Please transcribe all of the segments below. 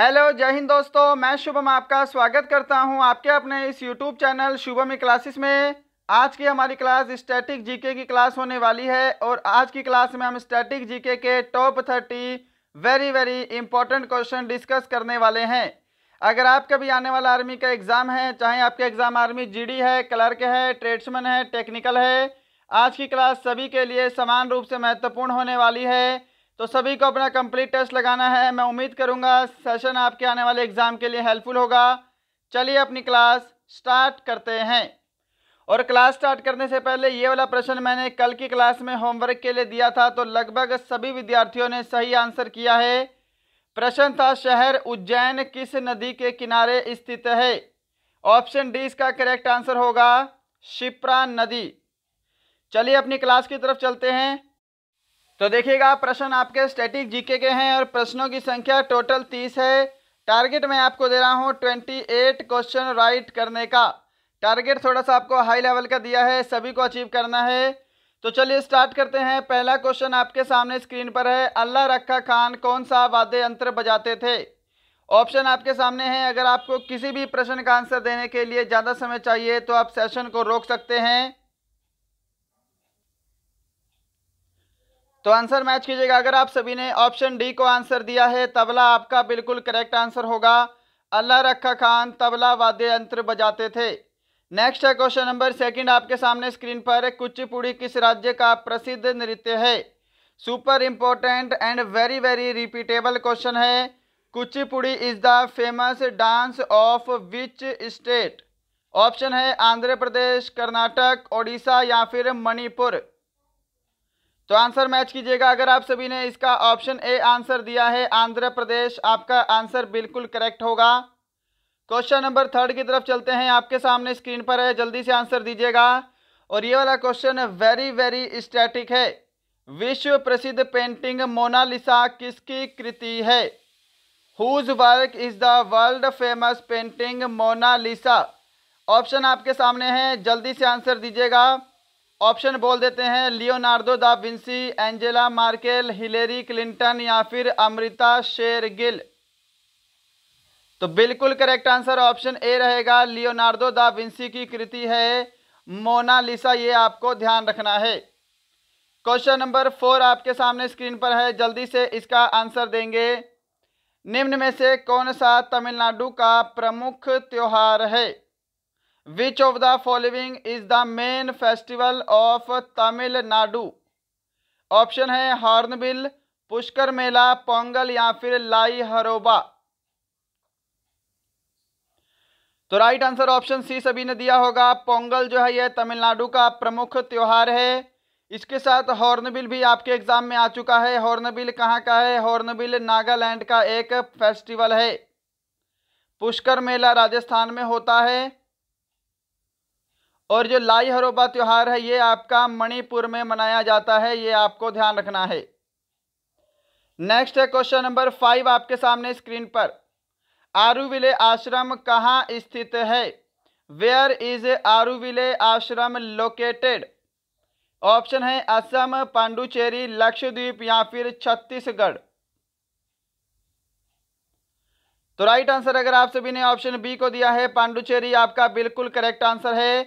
hello जय हिंद दोस्तों मैं शुभम आपका स्वागत करता हूं आपके अपने इस यूट्यूब चैनल शुभम क्लासेस में आज की हमारी क्लास स्टैटिक जीके की क्लास होने वाली है और आज की क्लास में हम स्टैटिक जीके के top thirty very very important question discuss करने वाले हैं अगर आपका भी आने वाला आर्मी का एग्ज़ाम है चाहे आपके एग्ज़ाम आर्मी जी है क्लर्क है ट्रेड्समैन है टेक्निकल है आज की क्लास सभी के लिए समान रूप से महत्वपूर्ण होने वाली है तो सभी को अपना कंप्लीट टेस्ट लगाना है मैं उम्मीद करूँगा सेशन आपके आने वाले एग्ज़ाम के लिए हेल्पफुल होगा चलिए अपनी क्लास स्टार्ट करते हैं और क्लास स्टार्ट करने से पहले ये वाला प्रश्न मैंने कल की क्लास में होमवर्क के लिए दिया था तो लगभग सभी विद्यार्थियों ने सही आंसर किया है प्रश्न था शहर उज्जैन किस नदी के किनारे स्थित है ऑप्शन डी इसका करेक्ट आंसर होगा शिप्रा नदी चलिए अपनी क्लास की तरफ चलते हैं तो देखिएगा प्रश्न आपके स्टैटिक जीके के हैं और प्रश्नों की संख्या टोटल तीस है टारगेट मैं आपको दे रहा हूँ ट्वेंटी एट क्वेश्चन राइट करने का टारगेट थोड़ा सा आपको हाई लेवल का दिया है सभी को अचीव करना है तो चलिए स्टार्ट करते हैं पहला क्वेश्चन आपके सामने स्क्रीन पर है अल्लाह रखा खान कौन सा वाद्य यंत्र बजाते थे ऑप्शन आपके सामने हैं अगर आपको किसी भी प्रश्न का आंसर देने के लिए ज़्यादा समय चाहिए तो आप सेशन को रोक सकते हैं तो आंसर मैच कीजिएगा अगर आप सभी ने ऑप्शन डी को आंसर दिया है तबला आपका बिल्कुल करेक्ट आंसर होगा अल्लाह रखा खान तबला वाद्य यंत्र बजाते थे नेक्स्ट है क्वेश्चन नंबर सेकंड आपके सामने स्क्रीन पर कुचिपुड़ी किस राज्य का प्रसिद्ध नृत्य है super important and very very repeatable question है Kuchipudi is the famous dance of which state option है आंध्र प्रदेश कर्नाटक ओडिशा या फिर मणिपुर तो आंसर मैच कीजिएगा अगर आप सभी ने इसका ऑप्शन ए आंसर दिया है आंध्र प्रदेश आपका आंसर बिल्कुल करेक्ट होगा क्वेश्चन नंबर थर्ड की तरफ चलते हैं आपके सामने स्क्रीन पर है जल्दी से आंसर दीजिएगा और ये वाला क्वेश्चन वेरी वेरी स्टैटिक है विश्व प्रसिद्ध पेंटिंग मोनालिसा किसकी कृति है whose work is the world famous painting Mona Lisa option आपके सामने है जल्दी से आंसर दीजिएगा ऑप्शन बोल देते हैं Leonardo da Vinci Angela Merkel Hillary Clinton या फिर अमृता शेरगिल तो बिल्कुल करेक्ट आंसर ऑप्शन ए रहेगा लियोनार्डो दा विंसी की कृति है मोनालिसा ये आपको ध्यान रखना है क्वेश्चन नंबर फोर आपके सामने स्क्रीन पर है जल्दी से इसका आंसर देंगे निम्न में से कौन सा तमिलनाडु का प्रमुख त्यौहार है which of the following is the main festival of Tamil Nadu option है हॉर्नबिल पुष्कर मेला पोंगल या फिर लाई हरोबा तो राइट आंसर ऑप्शन सी सभी ने दिया होगा पोंगल जो है यह तमिलनाडु का प्रमुख त्यौहार है इसके साथ हॉर्नबिल भी आपके एग्जाम में आ चुका है हॉर्नबिल कहाँ का है हॉर्नबिल नागालैंड का एक फेस्टिवल है पुष्कर मेला राजस्थान में होता है और जो लाई हरोबा त्यौहार है ये आपका मणिपुर में मनाया जाता है ये आपको ध्यान रखना है नेक्स्ट है क्वेश्चन नंबर फाइव आपके सामने स्क्रीन पर आरुविले आश्रम कहाँ स्थित है वेयर इज आरूविले आश्रम लोकेटेड ऑप्शन है असम पांडुचेरी लक्षद्वीप या फिर छत्तीसगढ़ तो राइट आंसर अगर आप सभी ने ऑप्शन बी को दिया है पांडुचेरी आपका बिल्कुल करेक्ट आंसर है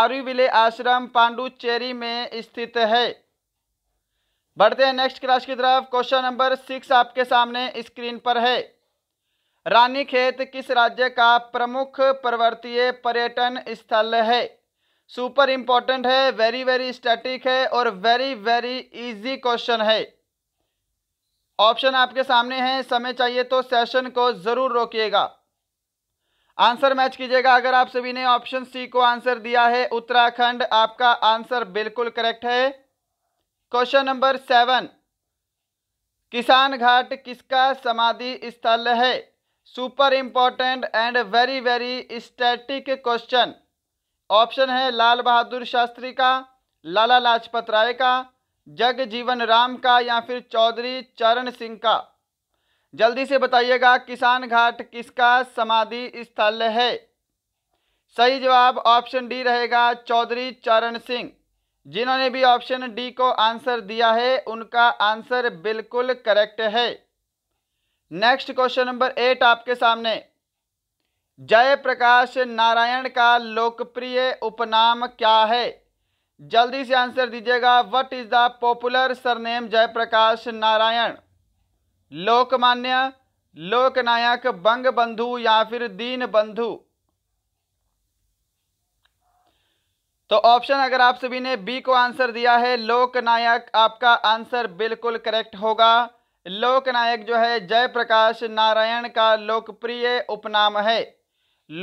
आरुविले आश्रम पांडुचेरी में स्थित है बढ़ते हैं नेक्स्ट क्लास की तरफ क्वेश्चन नंबर सिक्स आपके सामने स्क्रीन पर है रानी खेत किस राज्य का प्रमुख पर्वतीय पर्यटन स्थल है सुपर इंपॉर्टेंट है वेरी वेरी स्टैटिक है और वेरी वेरी इजी क्वेश्चन है ऑप्शन आपके सामने है समय चाहिए तो सेशन को ज़रूर रोकिएगा आंसर मैच कीजिएगा अगर आप सभी ने ऑप्शन सी को आंसर दिया है उत्तराखंड आपका आंसर बिल्कुल करेक्ट है क्वेश्चन नंबर सेवन किसान घाट किसका समाधि स्थल है super important and very very static question option है लाल बहादुर शास्त्री का लाला लाजपत राय का जग जीवन राम का या फिर चौधरी चरण सिंह का जल्दी से बताइएगा किसान घाट किसका समाधि स्थल है सही जवाब ऑप्शन डी रहेगा चौधरी चरण सिंह जिन्होंने भी ऑप्शन डी को आंसर दिया है उनका आंसर बिल्कुल करेक्ट है नेक्स्ट क्वेश्चन नंबर एट आपके सामने जयप्रकाश नारायण का लोकप्रिय उपनाम क्या है जल्दी से आंसर दीजिएगा what is the popular surname Jayaprakash Narayan Lokmanya Loknayak Banga Bandhu या फिर दीन बंधु तो ऑप्शन अगर आप सभी ने बी को आंसर दिया है लोकनायक आपका आंसर बिल्कुल करेक्ट होगा लोकनायक जो है जयप्रकाश नारायण का लोकप्रिय उपनाम है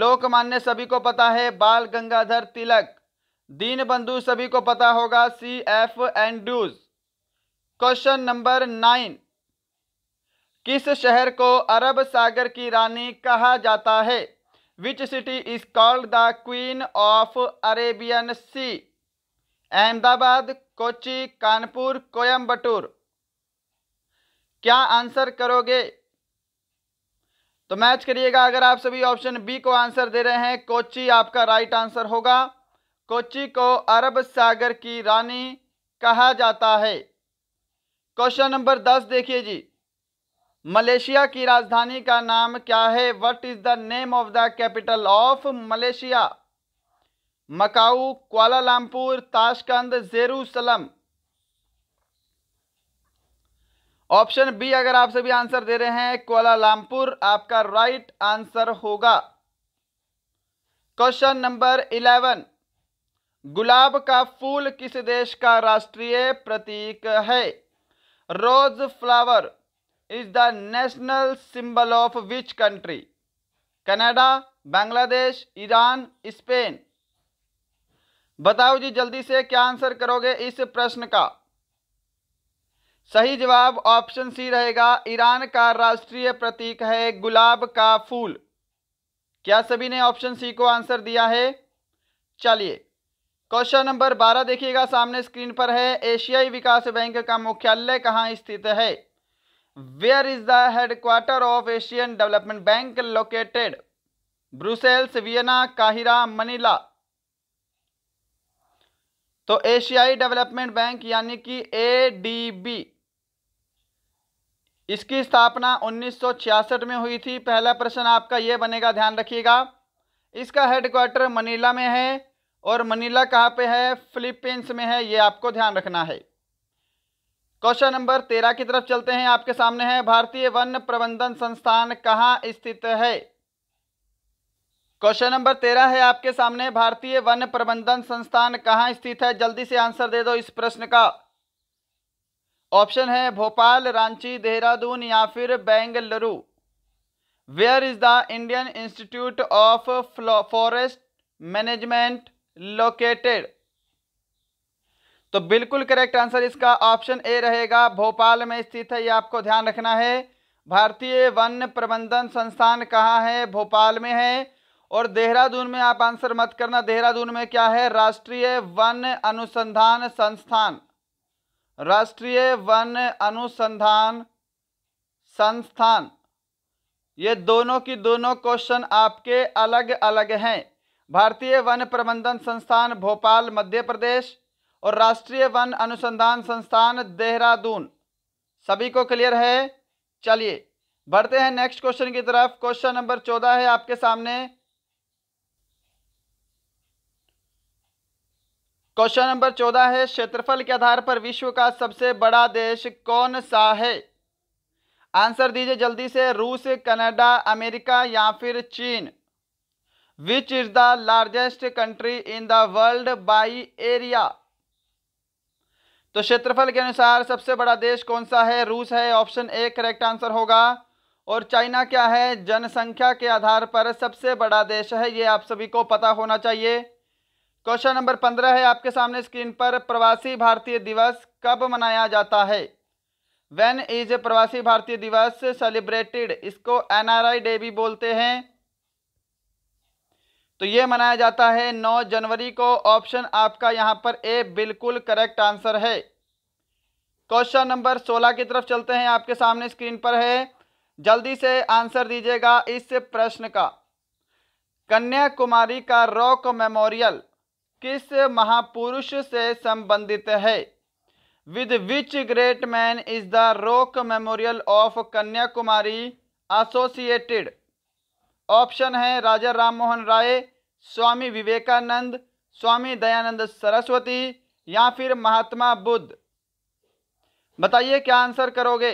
लोकमान्य सभी को पता है बाल गंगाधर तिलक दीन बंधु सभी को पता होगा C F and question number nine किस शहर को अरब सागर की रानी कहा जाता है which city is called the queen of Arabian sea Ahmedabad Kochi Kanpur Coimbatore क्या आंसर करोगे तो मैच करिएगा अगर आप सभी ऑप्शन बी को आंसर दे रहे हैं कोची आपका राइट आंसर होगा कोची को अरब सागर की रानी कहा जाता है क्वेश्चन नंबर दस देखिए जी मलेशिया की राजधानी का नाम क्या है what is the name of the capital of Malaysia Macau Kuala Lumpur Tashkent Jerusalem option B अगर आप सभी आंसर दे रहे हैं क्वालामपुर आपका राइट आंसर होगा क्वेश्चन नंबर इलेवन गुलाब का फूल किस देश का राष्ट्रीय प्रतीक है rose flower is the national symbol of which country Canada Bangladesh Iran Spain बताओ जी जल्दी से क्या आंसर करोगे इस प्रश्न का सही जवाब ऑप्शन सी रहेगा ईरान का राष्ट्रीय प्रतीक है गुलाब का फूल क्या सभी ने ऑप्शन सी को आंसर दिया है चलिए क्वेश्चन नंबर बारह देखिएगा सामने स्क्रीन पर है एशियाई विकास बैंक का मुख्यालय कहाँ स्थित है where is the headquarter of Asian development bank located Brussels Vienna काहिरा मनीला तो एशियाई डेवलपमेंट बैंक यानी कि एडीबी इसकी स्थापना 1966 में हुई थी पहला प्रश्न आपका यह बनेगा ध्यान रखिएगा इसका हेडक्वार्टर मनीला में है और मनीला कहाँ पे है फिलीपींस में है ये आपको ध्यान रखना है क्वेश्चन नंबर तेरह की तरफ चलते हैं आपके सामने है भारतीय वन प्रबंधन संस्थान कहाँ स्थित है क्वेश्चन नंबर तेरह है आपके सामने भारतीय वन प्रबंधन संस्थान कहाँ स्थित है जल्दी से आंसर दे दो इस प्रश्न का ऑप्शन है भोपाल रांची देहरादून या फिर Bengaluru where is the Indian institute of forest management located तो बिल्कुल करेक्ट आंसर इसका ऑप्शन ए रहेगा भोपाल में स्थित है ये आपको ध्यान रखना है भारतीय वन प्रबंधन संस्थान कहाँ है भोपाल में है और देहरादून में आप आंसर मत करना देहरादून में क्या है राष्ट्रीय वन अनुसंधान संस्थान राष्ट्रीय वन अनुसंधान संस्थान ये दोनों की दोनों क्वेश्चन आपके अलग अलग हैं भारतीय वन प्रबंधन संस्थान भोपाल मध्य प्रदेश और राष्ट्रीय वन अनुसंधान संस्थान देहरादून सभी को क्लियर है चलिए बढ़ते हैं नेक्स्ट क्वेश्चन की तरफ क्वेश्चन नंबर चौदह है आपके सामने क्वेश्चन नंबर चौदह है क्षेत्रफल के आधार पर विश्व का सबसे बड़ा देश कौन सा है आंसर दीजिए जल्दी से रूस कनाडा अमेरिका या फिर चीन which is the largest country in the world by area तो क्षेत्रफल के अनुसार सबसे बड़ा देश कौन सा है रूस है ऑप्शन ए करेक्ट आंसर होगा और चाइना क्या है जनसंख्या के आधार पर सबसे बड़ा देश है ये आप सभी को पता होना चाहिए क्वेश्चन नंबर पंद्रह है आपके सामने स्क्रीन पर प्रवासी भारतीय दिवस कब मनाया जाता है वेन इज प्रवासी भारतीय दिवस सेलिब्रेटेड इसको एन डे भी बोलते हैं तो ये मनाया जाता है 9 जनवरी को ऑप्शन आपका यहाँ पर ए बिल्कुल करेक्ट आंसर है क्वेश्चन नंबर 16 की तरफ चलते हैं आपके सामने स्क्रीन पर है जल्दी से आंसर दीजिएगा इस प्रश्न का कन्याकुमारी का रॉक मेमोरियल किस महापुरुष से संबंधित है with which great man is the rock memorial of Kanyakumari associated option है राजा राम मोहन राय स्वामी विवेकानंद स्वामी दयानंद सरस्वती या फिर महात्मा बुद्ध बताइए क्या आंसर करोगे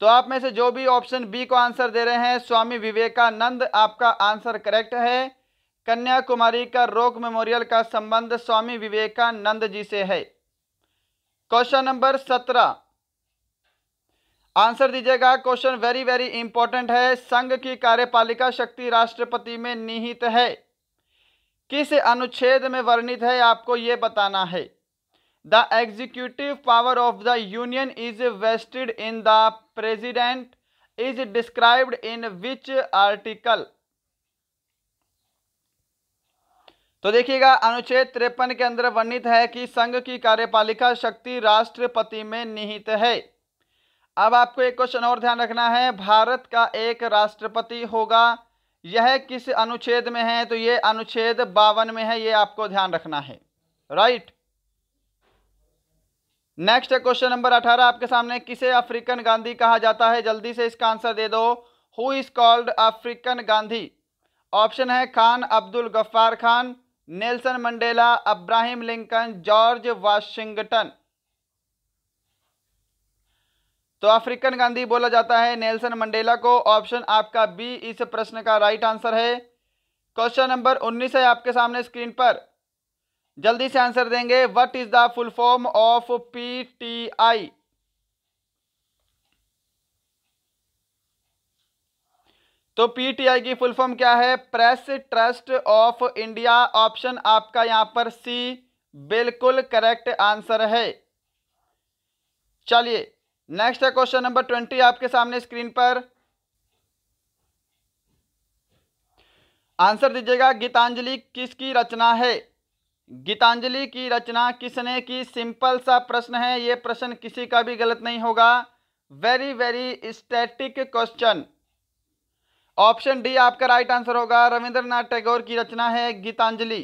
तो आप में से जो भी ऑप्शन बी को आंसर दे रहे हैं स्वामी विवेकानंद आपका आंसर करेक्ट है कन्याकुमारी का रोक मेमोरियल का संबंध स्वामी विवेकानंद जी से है क्वेश्चन नंबर सत्रह आंसर दीजिएगा क्वेश्चन वेरी वेरी इंपॉर्टेंट है संघ की कार्यपालिका शक्ति राष्ट्रपति में निहित है किस अनुच्छेद में वर्णित है आपको ये बताना है the executive power of the union is vested in the president is described in which article तो देखिएगा अनुच्छेद तिरपन के अंदर वर्णित है कि संघ की कार्यपालिका शक्ति राष्ट्रपति में निहित है अब आपको एक क्वेश्चन और ध्यान रखना है भारत का एक राष्ट्रपति होगा यह किस अनुच्छेद में है तो ये अनुच्छेद बावन में है ये आपको ध्यान रखना है राइट नेक्स्ट है क्वेश्चन नंबर अठारह आपके सामने किसे अफ्रीकन गांधी कहा जाता है जल्दी से इसका आंसर दे दो who is called African Gandhi option है Khan Abdul Gaffar Khan Nelson Mandela Abraham Lincoln George Washington तो अफ्रीकन गांधी बोला जाता है नेल्सन मंडेला को ऑप्शन आपका बी इस प्रश्न का राइट आंसर है क्वेश्चन नंबर 19 है आपके सामने स्क्रीन पर जल्दी से आंसर देंगे what is the full form of P T I तो पीटीआई की फुल फॉर्म क्या है press trust of India option आपका यहां पर सी बिल्कुल करेक्ट आंसर है चलिए नेक्स्ट है क्वेश्चन नंबर ट्वेंटी आपके सामने स्क्रीन पर आंसर दीजिएगा गीतांजलि किसकी रचना है गीतांजलि की रचना किसने की सिंपल सा प्रश्न है ये प्रश्न किसी का भी गलत नहीं होगा very very static question option D आपका राइट आंसर होगा रविंद्रनाथ टैगोर की रचना है गीतांजलि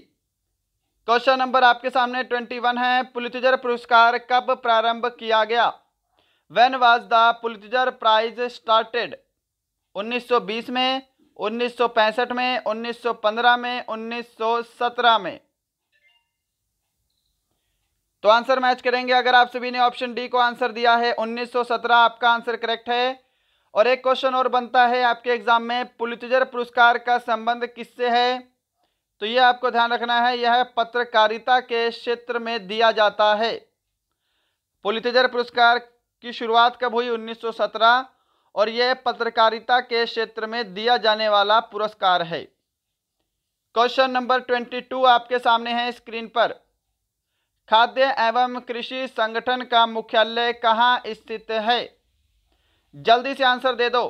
क्वेश्चन नंबर आपके सामने ट्वेंटी वन है पुलितजर पुरस्कार कब प्रारंभ किया गया when was the Pulitzer prize started 1920 में 1965 में 1915 में 1917 में तो आंसर मैच करेंगे अगर आप सभी ने ऑप्शन डी को आंसर दिया है 1917 आपका आंसर करेक्ट है और एक क्वेश्चन और बनता है आपके एग्जाम में पुलितजर पुरस्कार का संबंध किससे है तो यह आपको ध्यान रखना है यह पत्रकारिता के क्षेत्र में दिया जाता है पुलितजर पुरस्कार की शुरुआत कब हुई 1917 और यह पत्रकारिता के क्षेत्र में दिया जाने वाला पुरस्कार है क्वेश्चन नंबर 22 आपके सामने है स्क्रीन पर खाद्य एवं कृषि संगठन का मुख्यालय कहाँ स्थित है जल्दी से आंसर दे दो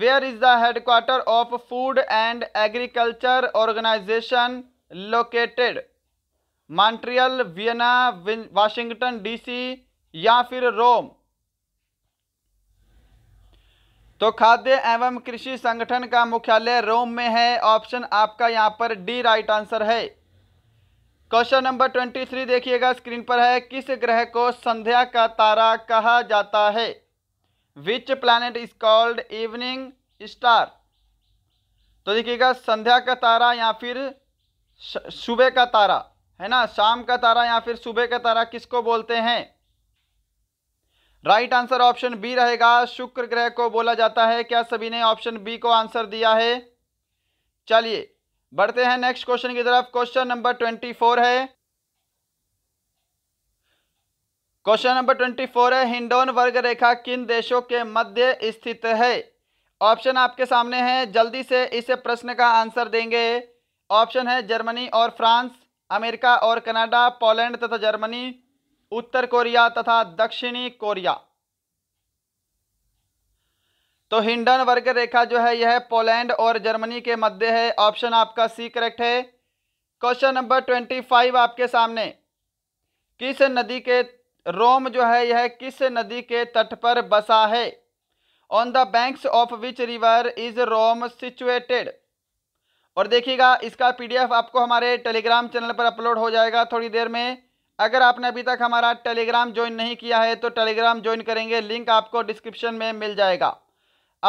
where is the headquarter of food and agriculture organization located Montreal Vienna Washington DC या फिर रोम तो खाद्य एवं कृषि संगठन का मुख्यालय रोम में है ऑप्शन आपका यहाँ पर डी राइट आंसर है क्वेश्चन नंबर ट्वेंटी थ्री देखिएगा स्क्रीन पर है किस ग्रह को संध्या का तारा कहा जाता है which planet is called evening star तो देखिएगा संध्या का तारा या फिर सुबह का तारा है ना शाम का तारा या फिर सुबह का तारा किसको बोलते हैं राइट आंसर ऑप्शन बी रहेगा शुक्र ग्रह को बोला जाता है क्या सभी ने ऑप्शन बी को आंसर दिया है चलिए बढ़ते हैं नेक्स्ट क्वेश्चन की तरफ क्वेश्चन नंबर ट्वेंटी फोर है क्वेश्चन नंबर ट्वेंटी फोर है हिंडोन वर्ग रेखा किन देशों के मध्य स्थित है ऑप्शन आपके सामने है जल्दी से इस प्रश्न का आंसर देंगे ऑप्शन है जर्मनी और फ्रांस अमेरिका और कनाडा पोलैंड तथा जर्मनी उत्तर कोरिया तथा दक्षिणी कोरिया तो हिंडन वर्ग रेखा जो है यह पोलैंड और जर्मनी के मध्य है ऑप्शन आपका सी करेक्ट है क्वेश्चन नंबर ट्वेंटी फाइव आपके सामने किस नदी के रोम जो है यह किस नदी के तट पर बसा है on the banks of which river is Rome situated और देखिएगा इसका पीडीएफ आपको हमारे टेलीग्राम चैनल पर अपलोड हो जाएगा थोड़ी देर में अगर आपने अभी तक हमारा टेलीग्राम ज्वाइन नहीं किया है तो टेलीग्राम ज्वाइन करेंगे लिंक आपको डिस्क्रिप्शन में मिल जाएगा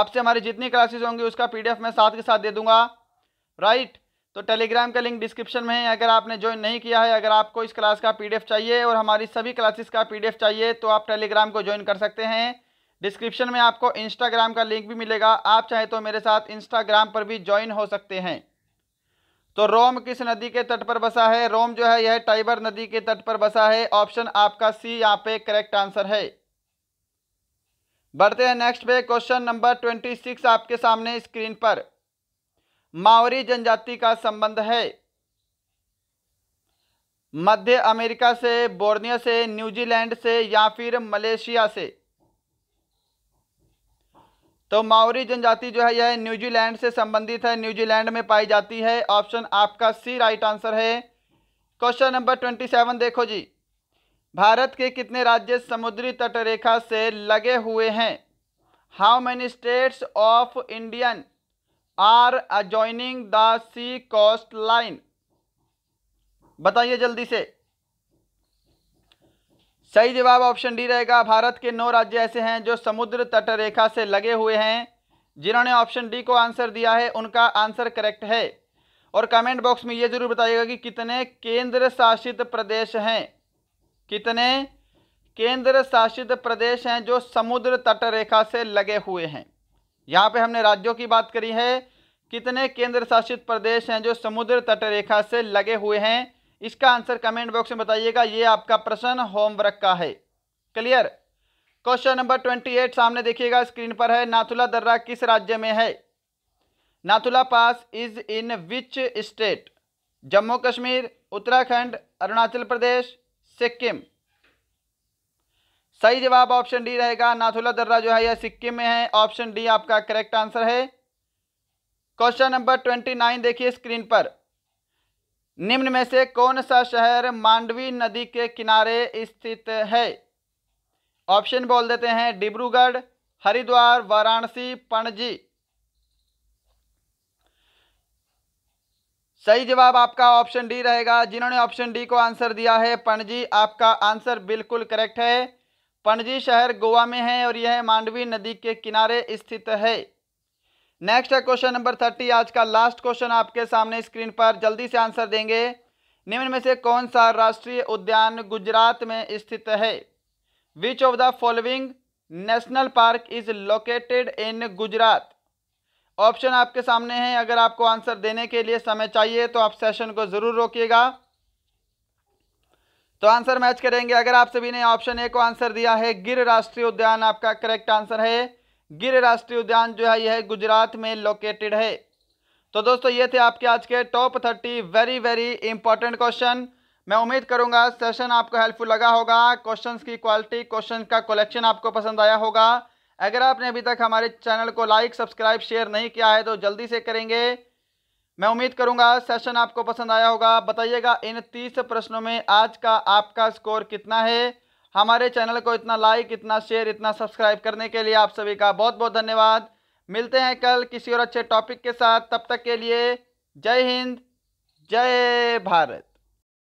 आपसे हमारी जितनी क्लासेस होंगी उसका पीडीएफ मैं साथ के साथ दे दूंगा राइट तो टेलीग्राम का लिंक डिस्क्रिप्शन में है अगर आपने ज्वाइन नहीं किया है अगर आपको इस क्लास का पीडीएफ चाहिए और हमारी सभी क्लासेस का पीडीएफ चाहिए तो आप टेलीग्राम को ज्वाइन कर सकते हैं डिस्क्रिप्शन में आपको इंस्टाग्राम का लिंक भी मिलेगा आप चाहे तो मेरे साथ इंस्टाग्राम पर भी ज्वाइन हो सकते हैं तो रोम किस नदी के तट पर बसा है रोम जो है यह टाइबर नदी के तट पर बसा है ऑप्शन आपका सी यहाँ पे करेक्ट आंसर है बढ़ते हैं नेक्स्ट पे क्वेश्चन नंबर ट्वेंटी सिक्स आपके सामने स्क्रीन पर मावरी जनजाति का संबंध है मध्य अमेरिका से बोर्निया से न्यूजीलैंड से या फिर मलेशिया से तो माओरी जनजाति जो है यह न्यूजीलैंड से संबंधित है न्यूजीलैंड में पाई जाती है ऑप्शन आपका सी राइट आंसर है क्वेश्चन नंबर ट्वेंटी सेवन देखो जी भारत के कितने राज्य समुद्री तटरेखा से लगे हुए हैं how many states of Indian are adjoining the sea coast line बताइए जल्दी से सही जवाब ऑप्शन डी रहेगा भारत के नौ राज्य ऐसे हैं जो समुद्र तट रेखा से लगे हुए हैं जिन्होंने ऑप्शन डी को आंसर दिया है उनका आंसर करेक्ट है और कमेंट बॉक्स में ये जरूर बताइएगा कि कितने केंद्र शासित प्रदेश हैं कितने केंद्र शासित प्रदेश हैं जो समुद्र तट रेखा से लगे हुए हैं यहाँ पे हमने राज्यों की बात करी है कितने केंद्र शासित प्रदेश हैं जो समुद्र तट रेखा से लगे हुए हैं इसका आंसर कमेंट बॉक्स में बताइएगा ये आपका प्रश्न होमवर्क का है clear question number twenty eight सामने देखिएगा स्क्रीन पर है नाथुला दर्रा किस राज्य में है Nathula pass is in which state Jammu Kashmir Uttarakhand Arunachal Pradesh Sikkim सही जवाब ऑप्शन डी रहेगा नाथुला दर्रा जो है यह सिक्किम में है ऑप्शन डी आपका करेक्ट आंसर है क्वेश्चन नंबर ट्वेंटी नाइन देखिए स्क्रीन पर निम्न में से कौन सा शहर मांडवी नदी के किनारे स्थित है ऑप्शन बोल देते हैं डिब्रूगढ़ हरिद्वार वाराणसी पणजी सही जवाब आपका ऑप्शन डी रहेगा जिन्होंने ऑप्शन डी को आंसर दिया है पणजी आपका आंसर बिल्कुल करेक्ट है पणजी शहर गोवा में है और यह मांडवी नदी के किनारे स्थित है नेक्स्ट है क्वेश्चन नंबर थर्टी आज का लास्ट क्वेश्चन आपके सामने स्क्रीन पर जल्दी से आंसर देंगे निम्न में से कौन सा राष्ट्रीय उद्यान गुजरात में स्थित है which of the following national park is located in Gujarat option आपके सामने हैं अगर आपको आंसर देने के लिए समय चाहिए तो आप सेशन को ज़रूर रोकिएगा तो आंसर मैच करेंगे अगर आप सभी ने ऑप्शन ए को आंसर दिया है गिर राष्ट्रीय उद्यान आपका करेक्ट आंसर है गिर राष्ट्रीय उद्यान जो है यह गुजरात में लोकेटेड है तो दोस्तों ये थे आपके आज के top thirty very very important question मैं उम्मीद करूंगा सेशन आपको हेल्पफुल लगा होगा क्वेश्चंस की क्वालिटी क्वेश्चन का कलेक्शन आपको पसंद आया होगा अगर आपने अभी तक हमारे चैनल को लाइक सब्सक्राइब शेयर नहीं किया है तो जल्दी से करेंगे मैं उम्मीद करूंगा सेशन आपको पसंद आया होगा बताइएगा इन तीस प्रश्नों में आज का आपका स्कोर कितना है हमारे चैनल को इतना लाइक इतना शेयर इतना सब्सक्राइब करने के लिए आप सभी का बहुत बहुत धन्यवाद मिलते हैं कल किसी और अच्छे टॉपिक के साथ तब तक के लिए जय हिंद जय भारत